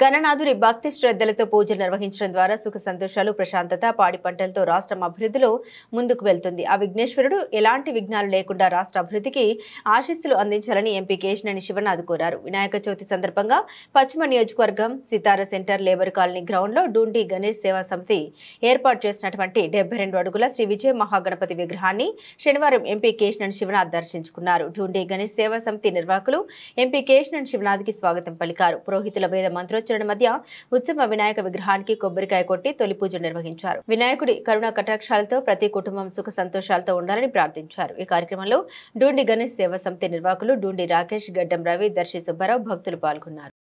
గణనాథుడి భక్తి శ్రద్ధలతో పూజలు నిర్వహించడం ద్వారా సుఖ సంతోషాలు ప్రశాంతత పాడి పంటలతో రాష్ట్రం అభివృద్ధిలో ముందుకు వెళ్తుంది ఆ విఘ్నేశ్వరుడు ఎలాంటి విఘ్నాలు లేకుండా రాష్ట్ర అభివృద్ధికి ఆశీస్సులు అందించాలని ఎంపీ కేశినేని శివనాథ్ కోరారు వినాయక చవితి సందర్భంగా పశ్చిమ నియోజకవర్గం Sitara centre labour colony ground లో డూండి గణేష్ సేవా సమితి ఏర్పాటు చేసినటువంటి డెబ్బై రెండు అడుగుల శ్రీ విజయ మహాగణపతి విగ్రహాన్ని శనివారం ఎంపీ కేశినేని శివనాథ్ దర్శించుకున్నారు డూండి గణేష్ సేవా సమితి నిర్వాహకులు ఎంపీ కేశినేని కి స్వాగతం పలికారు పురోహితుల వేద మంత్ర ఆలోచనల మధ్య ఉత్సవ వినాయక విగ్రహానికి కొబ్బరికాయ కొట్టి తొలి పూజ నిర్వహించారు వినాయకుడి కరుణ కటాక్షాలతో ప్రతి కుటుంబం సుఖ సంతోషాలతో ఉండాలని ప్రార్థించారు ఈ కార్యక్రమంలో డూండి గణేష్ సేవా సమితి నిర్వాహకులు డూండి రాకేష్ గడ్డం రవి దర్శి సుబ్బారావు భక్తులు పాల్గొన్నారు